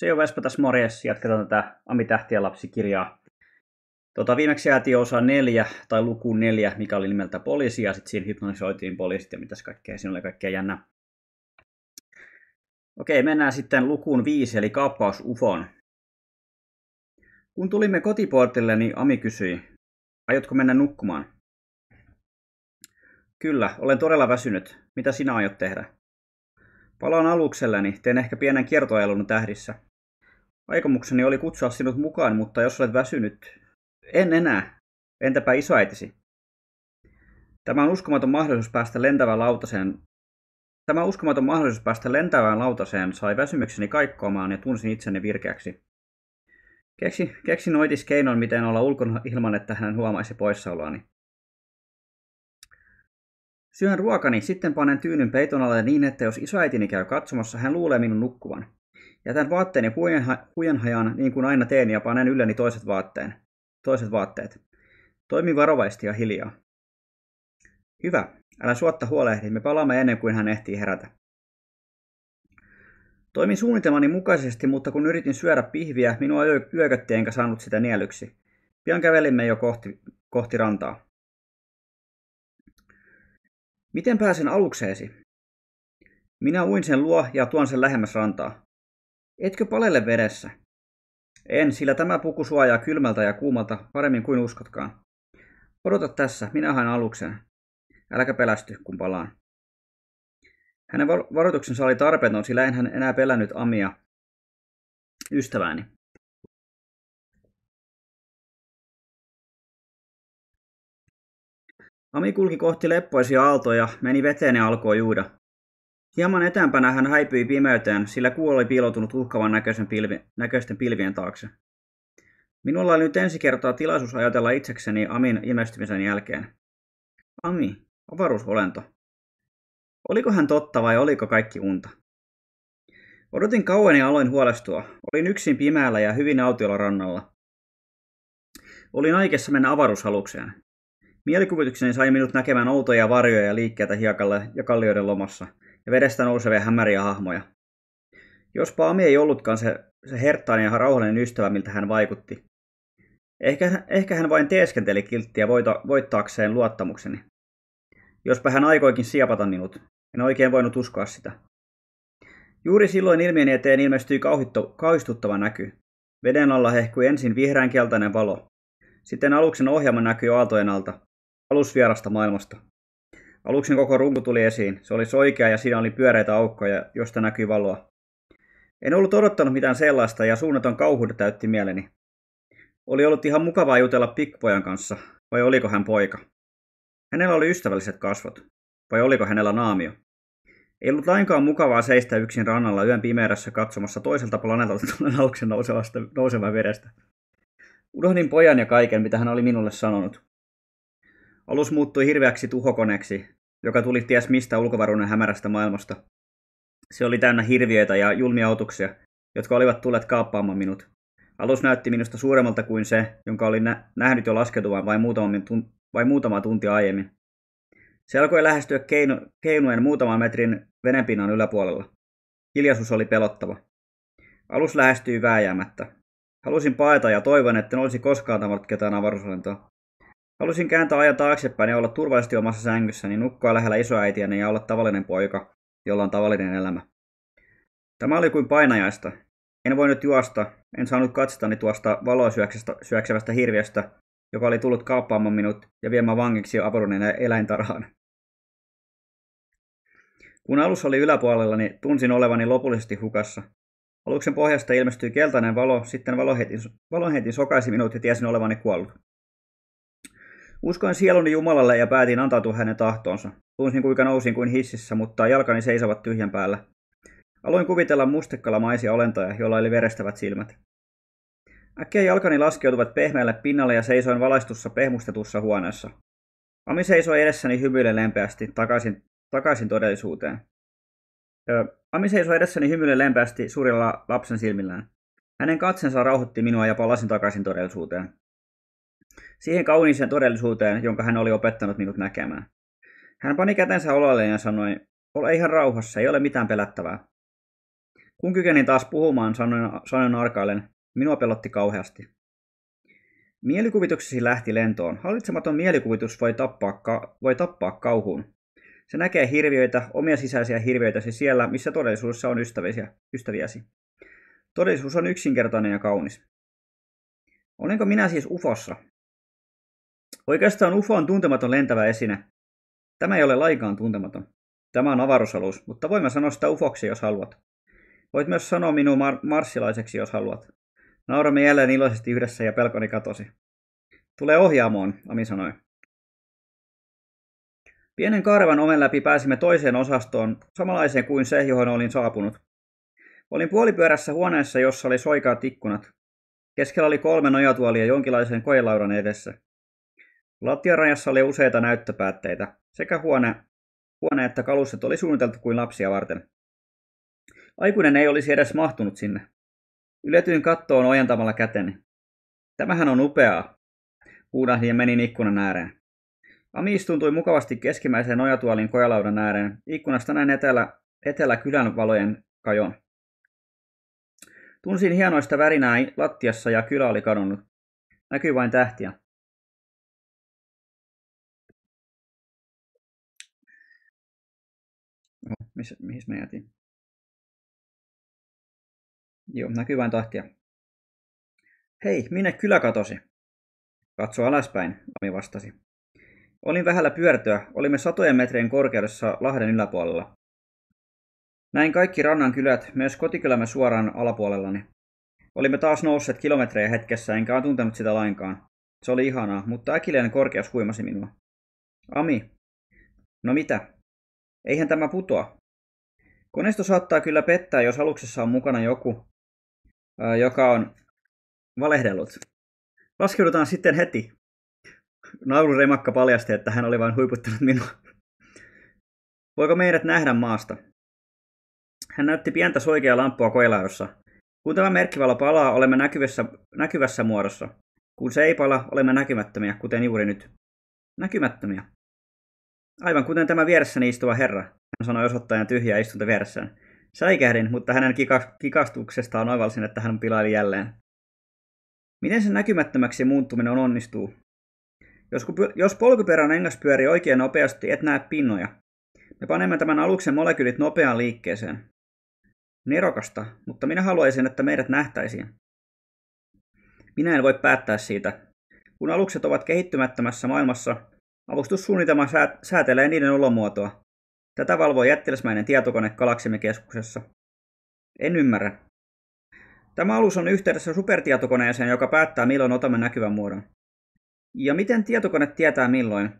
Se on Vespa tässä morjes. Jatketaan tätä Ami Tähtien lapsikirjaa. Tota, viimeksi jäätiin osa neljä tai luku neljä, mikä oli nimeltä poliisi, ja sitten siinä hypnotisoitiin poliisit ja mitäs kaikkea. Siinä oli kaikkea jännä. Okei, mennään sitten lukuun viisi, eli kaappaus UFOn. Kun tulimme kotiportille, niin Ami kysyi, aiotko mennä nukkumaan? Kyllä, olen todella väsynyt. Mitä sinä aiot tehdä? Palaan alukselleni, teen ehkä pienen kiertoajelun tähdissä. Aikomukseni oli kutsua sinut mukaan, mutta jos olet väsynyt... En enää. Entäpä isoäitisi? Tämä on uskomaton mahdollisuus päästä lentävään lautaseen. Tämä uskomaton mahdollisuus päästä lentävään lautaseen sai väsymykseni kaikkoamaan ja tunsin itseni virkeäksi. Keksi, keksin oitis keinon, miten olla ulkona ilman, että hän huomaisi poissaoloani. Syön ruokani, sitten panen tyynyn peiton alle niin, että jos isoäitini käy katsomassa, hän luulee minun nukkuvan. Jätän vaatteeni huijanhajan niin kuin aina teen ja panen ylläni toiset, vaatteen, toiset vaatteet. Toimi varovaisesti ja hiljaa. Hyvä, älä suotta huolehdi, me palaamme ennen kuin hän ehtii herätä. Toimin suunnitelmani mukaisesti, mutta kun yritin syödä pihviä, minua yökötti enkä saanut sitä nielyksi. Pian kävelimme jo kohti, kohti rantaa. Miten pääsen alukseesi? Minä uin sen luo ja tuon sen lähemmäs rantaa. Etkö palelle vedessä? En, sillä tämä puku suojaa kylmältä ja kuumalta paremmin kuin uskotkaan. Odota tässä, minä haen aluksen. Äläkä pelästy, kun palaan. Hänen varoituksensa oli tarpeeton, sillä en hän enää pelännyt Amia, ystävääni. Ami kulki kohti leppoisia aaltoja, meni veteen ja alkoi juuda. Hieman etäämpänä hän häipyi pimeyteen, sillä kuu oli piiloutunut uhkavan näköisen pilvi, näköisten pilvien taakse. Minulla oli nyt ensi kertaa tilaisuus ajatella itsekseni Amin imestymisen jälkeen. Ami, avaruusolento. Oliko hän totta vai oliko kaikki unta? Odotin kauan ja aloin huolestua. Olin yksin pimeällä ja hyvin autiolla rannalla. Olin aikeessa mennä avaruusalukseen. Mielikuvitukseni sai minut näkemään outoja varjoja ja liikkeitä hiekalle ja kallioiden lomassa – ja vedestä nousevia hämäriä hahmoja. Jospa Ami ei ollutkaan se, se herttainen ja rauhallinen ystävä, miltä hän vaikutti. Ehkä, ehkä hän vain teeskenteli kilttiä voita, voittaakseen luottamukseni. Jospa hän aikoikin siepata minut, en oikein voinut uskoa sitä. Juuri silloin ilmien eteen ilmestyi kauhittu, kauhistuttava näky. Veden alla hehkui ensin vihreän keltainen valo. Sitten aluksen ohjelma näkyi aaltojen alta, alusvierasta maailmasta. Aluksen koko runko tuli esiin. Se oli soikea ja siinä oli pyöreitä aukkoja, josta näkyi valoa. En ollut odottanut mitään sellaista ja suunnaton kauhu täytti mieleni. Oli ollut ihan mukavaa jutella pikkupojan kanssa, vai oliko hän poika? Hänellä oli ystävälliset kasvot, vai oliko hänellä naamio? Ei ollut lainkaan mukavaa seistä yksin rannalla yön pimeässä katsomassa toiselta planeetalta tulen aluksen nousevasta, nousevan vedestä. Unohdin pojan ja kaiken, mitä hän oli minulle sanonut. Alus muuttui hirveäksi tuhokoneeksi, joka tuli ties mistä ulkovaruuden hämärästä maailmasta. Se oli täynnä hirviöitä ja julmia autuksia, jotka olivat tulleet kaappaamaan minut. Alus näytti minusta suuremmalta kuin se, jonka olin nä- nähnyt jo laskeutuvan vain muutama, tun- vain muutama tuntia aiemmin. Se alkoi lähestyä keino- keinuen muutaman metrin venenpinnan yläpuolella. Hiljaisuus oli pelottava. Alus lähestyi vääjäämättä. Halusin paeta ja toivon, että en olisi koskaan tavannut ketään avaruusolentoa. Halusin kääntää ajan taaksepäin ja olla turvallisesti omassa sängyssäni, niin nukkua lähellä isoäitiäni ja olla tavallinen poika, jolla on tavallinen elämä. Tämä oli kuin painajaista. En voinut juosta, en saanut katsotani tuosta valoa syöksevästä hirviöstä, joka oli tullut kaappaamaan minut ja viemään vangiksi apurunen eläintarhaan. Kun alus oli yläpuolellani, niin tunsin olevani lopullisesti hukassa. Aluksen pohjasta ilmestyi keltainen valo, sitten valo heti, heti sokaisi minut ja tiesin olevani kuollut. Uskoin sieluni Jumalalle ja päätin antautua hänen tahtoonsa. Tunsin kuinka nousin kuin hississä, mutta jalkani seisovat tyhjän päällä. Aloin kuvitella maisia olentoja, joilla oli verestävät silmät. Äkkiä jalkani laskeutuvat pehmeälle pinnalle ja seisoin valaistussa pehmustetussa huoneessa. Ami seisoi edessäni hymyille lempeästi takaisin, takaisin todellisuuteen. Ö, Ami seisoi edessäni hymyille lempeästi suurilla lapsen silmillään. Hänen katsensa rauhoitti minua ja palasin takaisin todellisuuteen siihen kauniiseen todellisuuteen, jonka hän oli opettanut minut näkemään. Hän pani kätensä olalle ja sanoi, ole ihan rauhassa, ei ole mitään pelättävää. Kun kykenin taas puhumaan, sanoin, sanoin arkailen, minua pelotti kauheasti. Mielikuvituksesi lähti lentoon. Hallitsematon mielikuvitus voi tappaa, ka- voi tappaa kauhuun. Se näkee hirviöitä, omia sisäisiä hirviöitäsi siellä, missä todellisuudessa on ystävisiä, ystäviäsi. Todellisuus on yksinkertainen ja kaunis. Olenko minä siis ufossa? Oikeastaan UFO on tuntematon lentävä esine. Tämä ei ole laikaan tuntematon. Tämä on avaruusalus, mutta voimme sanoa sitä ufoksi, jos haluat. Voit myös sanoa minua mar- marssilaiseksi, jos haluat. Nauramme jälleen iloisesti yhdessä ja pelkoni katosi. Tule ohjaamoon, Ami sanoi. Pienen kaarevan oven läpi pääsimme toiseen osastoon, samanlaiseen kuin se, johon olin saapunut. Olin puolipyörässä huoneessa, jossa oli soikaat ikkunat. Keskellä oli kolme nojatuolia jonkinlaisen koelaudan edessä. Lattiarajassa oli useita näyttöpäätteitä. Sekä huone, huone että kalustet oli suunniteltu kuin lapsia varten. Aikuinen ei olisi edes mahtunut sinne. Yletyin kattoon ojentamalla käteni. Tämähän on upeaa, huudahdin ja menin ikkunan ääreen. Ami istuntui mukavasti keskimmäiseen nojatuolin kojalaudan ääreen. Ikkunasta näin etelä, etelä kylän valojen kajon. Tunsin hienoista värinää lattiassa ja kylä oli kadonnut. Näkyi vain tähtiä. missä, mihin me jätin. Joo, näkyy vain tahtia. Hei, minne kylä katosi? Katso alaspäin, Lami vastasi. Olin vähällä pyörtöä, olimme satojen metrien korkeudessa Lahden yläpuolella. Näin kaikki rannan kylät, myös kotikylämme suoraan alapuolellani. Olimme taas nousseet kilometrejä hetkessä, enkä tuntenut sitä lainkaan. Se oli ihanaa, mutta äkillinen korkeus huimasi minua. Ami. No mitä? Eihän tämä putoa. Koneisto saattaa kyllä pettää, jos aluksessa on mukana joku, joka on valehdellut. Laskeudutaan sitten heti. Naulun remakka paljasti, että hän oli vain huiputtanut minua. Voiko meidät nähdä maasta? Hän näytti pientä soikeaa lamppua koelaidossa. Kun tämä merkkivalo palaa, olemme näkyvässä, näkyvässä muodossa. Kun se ei pala, olemme näkymättömiä, kuten juuri nyt. Näkymättömiä. Aivan kuten tämä vieressäni istuva herra, hän sanoi osoittajan tyhjää istunta vieressään. Säikähdin, mutta hänen kikastuksesta kikastuksestaan oivalsin, että hän pilaili jälleen. Miten sen näkymättömäksi muuttuminen on onnistuu? Jos, jos polkuperän engas pyörii oikein nopeasti, et näe pinnoja. Me panemme tämän aluksen molekyylit nopeaan liikkeeseen. Nerokasta, mutta minä haluaisin, että meidät nähtäisiin. Minä en voi päättää siitä. Kun alukset ovat kehittymättömässä maailmassa, Avustussuunnitelma säätelee niiden olomuotoa. Tätä valvoo jättiläsmäinen tietokone Galaksimme keskuksessa. En ymmärrä. Tämä alus on yhteydessä supertietokoneeseen, joka päättää milloin otamme näkyvän muodon. Ja miten tietokone tietää milloin?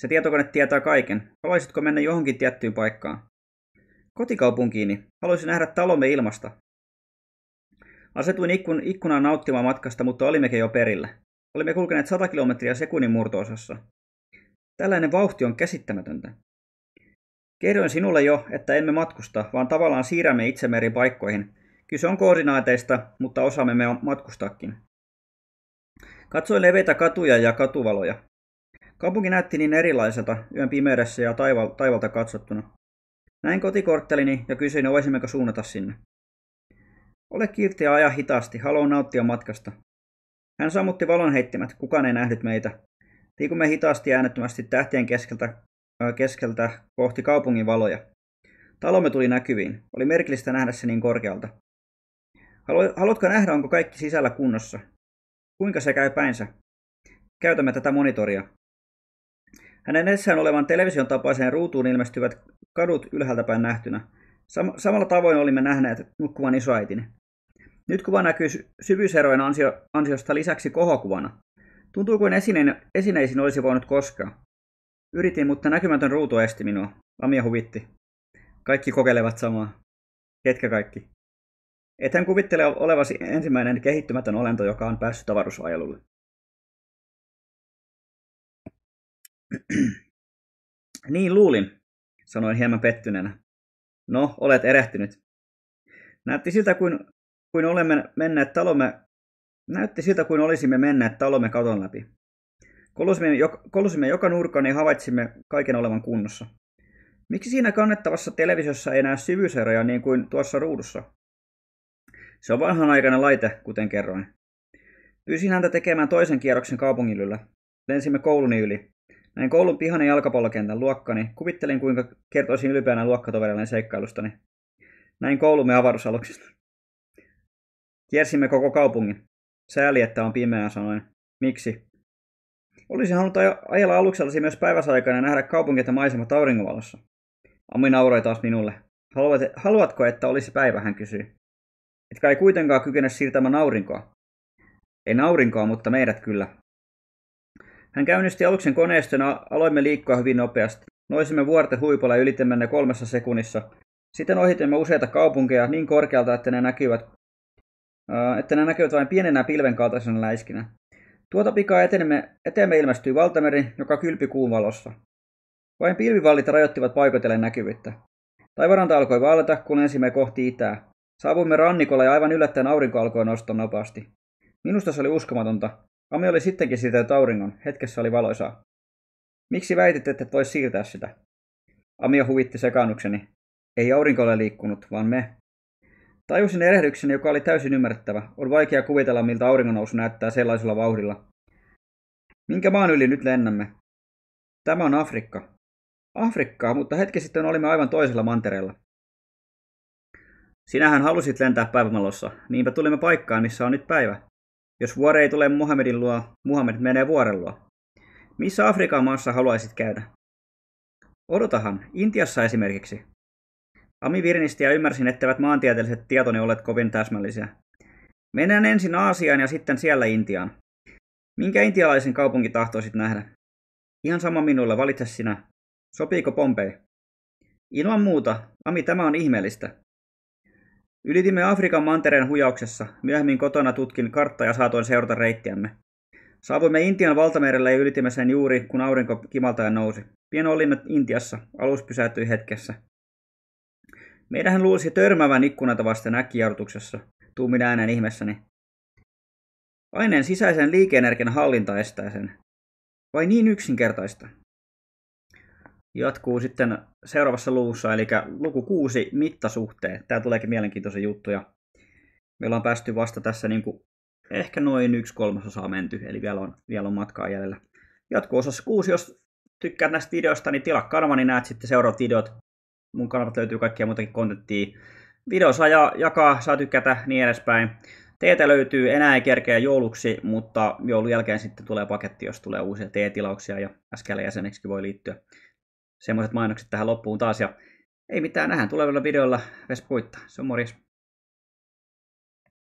Se tietokone tietää kaiken. Haluaisitko mennä johonkin tiettyyn paikkaan? Kotikaupunkiini. Haluaisin nähdä talomme ilmasta. Asetuin ikkun, ikkunaan nauttimaan matkasta, mutta olimmekin jo perillä. Olimme kulkeneet 100 kilometriä sekunnin murtoosassa. Tällainen vauhti on käsittämätöntä. Kerroin sinulle jo, että emme matkusta, vaan tavallaan siirrämme itsemme eri paikkoihin. Kyse on koordinaateista, mutta osaamme me matkustakin. Katsoin leveitä katuja ja katuvaloja. Kaupunki näytti niin erilaiselta yön pimeydessä ja taival- taivalta katsottuna. Näin kotikorttelini ja kysyin, voisimmeko suunnata sinne. Ole kiltti ja aja hitaasti, haluan nauttia matkasta. Hän sammutti valonheittimet, kukaan ei nähnyt meitä, Liikumme niin hitaasti ja äänettömästi tähtien keskeltä, keskeltä kohti kaupungin valoja. Talomme tuli näkyviin. Oli merkillistä nähdä se niin korkealta. Haluatko nähdä, onko kaikki sisällä kunnossa? Kuinka se käy päinsä? Käytämme tätä monitoria. Hänen edessään olevan television tapaiseen ruutuun ilmestyvät kadut ylhäältäpäin nähtynä. Sam- samalla tavoin olimme nähneet nukkuvan isoäitini. Nyt kuva näkyy sy- syvyyserojen ansio- ansiosta lisäksi kohokuvana. Tuntuu kuin esineen, esineisiin olisi voinut koskea. Yritin, mutta näkymätön ruutu esti minua. Lamia huvitti. Kaikki kokeilevat samaa. Ketkä kaikki? Ethän kuvittele olevasi ensimmäinen kehittymätön olento, joka on päässyt avaruusvajelulle. niin luulin, sanoin hieman pettyneenä. No, olet erehtynyt. Näytti siltä, kuin, kuin olemme menneet talomme Näytti siltä kuin olisimme menneet talomme katon läpi. Kolusimme, jo, kolusimme joka nurkan ja havaitsimme kaiken olevan kunnossa. Miksi siinä kannettavassa televisiossa ei näe syvyyseroja niin kuin tuossa ruudussa? Se on vanhanaikainen laite, kuten kerroin. Pyysin häntä tekemään toisen kierroksen kaupungin yllä. Lensimme kouluni yli. Näin koulun pihan jalkapallokentän luokkani. Kuvittelin, kuinka kertoisin ylpeänä luokkatoverilleen seikkailustani. Näin koulumme avaruusaluksista. Kiersimme koko kaupungin. Sääli, että on pimeää, sanoin. Miksi? Olisin halunnut ajella aluksellasi myös päiväsaikana ja nähdä kaupungit ja maisemat auringonvalossa. Ami nauroi taas minulle. Haluat, haluatko, että olisi päivä, hän kysyi. Etkä ei kuitenkaan kykene siirtämään aurinkoa. Ei aurinkoa, mutta meidät kyllä. Hän käynnisti aluksen koneiston ja aloimme liikkua hyvin nopeasti. Noisimme vuorten huipulla ja ylitimme ne kolmessa sekunnissa. Sitten ohitimme useita kaupunkeja niin korkealta, että ne näkyivät. Äh, että nämä näkyvät vain pienenä pilven kaltaisena läiskinä. Tuota pikaa etenemme, eteemme ilmestyi valtameri, joka kylpi kuun valossa. Vain pilvivallit rajoittivat paikotellen näkyvyyttä. Taivaranta alkoi vaaleta, kun ensimme kohti itää. Saavuimme rannikolle ja aivan yllättäen aurinko alkoi nousta nopeasti. Minusta se oli uskomatonta. Ami oli sittenkin siirtänyt auringon. Hetkessä oli valoisaa. Miksi väitit, että et voi siirtää sitä? Amio huvitti sekaannukseni. Ei aurinko ole liikkunut, vaan me. Tajusin erehdyksen, joka oli täysin ymmärrettävä. On vaikea kuvitella, miltä auringonnousu näyttää sellaisella vauhdilla. Minkä maan yli nyt lennämme? Tämä on Afrikka. Afrikkaa, mutta hetki sitten olimme aivan toisella mantereella. Sinähän halusit lentää päivämalossa, niinpä tulimme paikkaan, missä on nyt päivä. Jos vuore ei tule Muhammedin luo, Muhammed menee vuoren luo. Missä Afrikan maassa haluaisit käydä? Odotahan, Intiassa esimerkiksi. Ami virnisti ja ymmärsin, etteivät maantieteelliset tietoni olleet kovin täsmällisiä. Mennään ensin Aasiaan ja sitten siellä Intiaan. Minkä intialaisen kaupunki tahtoisit nähdä? Ihan sama minulle, valitse sinä. Sopiiko Pompei? Ilman muuta, Ami, tämä on ihmeellistä. Ylitimme Afrikan mantereen hujauksessa. Myöhemmin kotona tutkin karttaa ja saatoin seurata reittiämme. Saavuimme Intian valtamerelle ja ylitimme sen juuri, kun aurinko kimaltaen nousi. Pieno olimme Intiassa. Alus pysäytyi hetkessä. Meidähän luulisi törmävän ikkunata vasten äkkijarrutuksessa, tuumin äänen ihmessäni. Aineen sisäisen liikeenergian hallinta estää sen. Vai niin yksinkertaista? Jatkuu sitten seuraavassa luvussa, eli luku 6, mittasuhteet. Tämä tuleekin mielenkiintoisia juttuja. Meillä on päästy vasta tässä niin kuin ehkä noin yksi kolmasosaa menty, eli vielä on, vielä on matkaa jäljellä. Jatkuu osassa 6, jos tykkäät näistä videoista, niin tilaa kanava, niin näet sitten seuraavat videot mun kanavat löytyy kaikkia muutakin kontenttia. Video saa ja, jakaa, saa tykätä, niin edespäin. Teetä löytyy, enää ei kerkeä jouluksi, mutta joulun jälkeen sitten tulee paketti, jos tulee uusia teetilauksia ja äskellä jäseneksi voi liittyä. Semmoiset mainokset tähän loppuun taas ja ei mitään, nähdään tulevilla videoilla. Vespuittaa, se on morjens.